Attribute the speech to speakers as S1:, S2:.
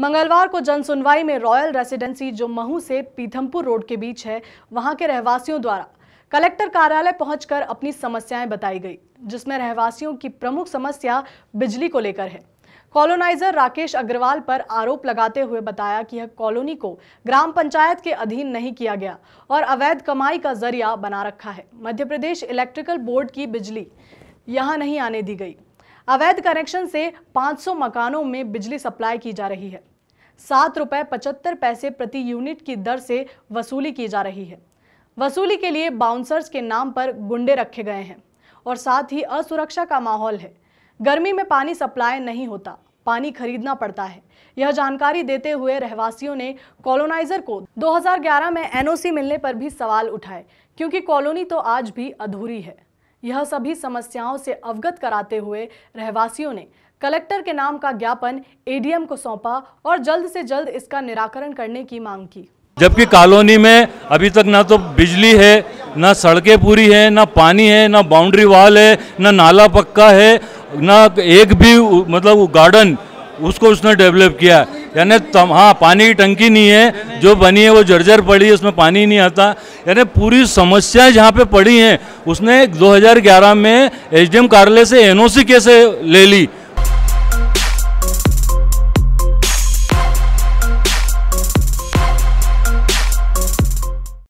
S1: मंगलवार को जनसुनवाई में रॉयल रेसिडेंसी जो महू से पीथमपुर रोड के बीच है वहां के रहवासियों द्वारा कलेक्टर कार्यालय पहुंचकर अपनी समस्याएं बताई गई जिसमें रहवासियों की प्रमुख समस्या बिजली को लेकर है कॉलोनाइजर राकेश अग्रवाल पर आरोप लगाते हुए बताया कि यह कॉलोनी को ग्राम पंचायत के अधीन नहीं किया गया और अवैध कमाई का जरिया बना रखा है मध्य प्रदेश इलेक्ट्रिकल बोर्ड की बिजली यहाँ नहीं आने दी गई अवैध कनेक्शन से 500 मकानों में बिजली सप्लाई की जा रही है सात रुपये पचहत्तर पैसे प्रति यूनिट की दर से वसूली की जा रही है वसूली के लिए बाउंसर्स के नाम पर गुंडे रखे गए हैं और साथ ही असुरक्षा का माहौल है गर्मी में पानी सप्लाई नहीं होता पानी खरीदना पड़ता है यह जानकारी देते हुए रहवासियों ने कॉलोनाइजर को 2011 में एनओसी मिलने पर भी सवाल उठाए क्योंकि कॉलोनी तो आज भी अधूरी है यह सभी समस्याओं से अवगत कराते हुए रहवासियों ने कलेक्टर के नाम का ज्ञापन एडीएम को सौंपा और जल्द से जल्द इसका निराकरण करने की मांग
S2: की जबकि कॉलोनी में अभी तक ना तो बिजली है ना सड़कें पूरी है ना पानी है ना बाउंड्री वाल है ना नाला पक्का है ना एक भी मतलब गार्डन उसको उसने डेवलप किया है यानी तम हाँ पानी की टंकी नहीं है जो बनी है वो जर्जर पड़ी है उसमें पानी नहीं आता यानी पूरी समस्या जहाँ पे पड़ी है उसने 2011 में एसडीएम कार्यालय से एनओसी कैसे ले ली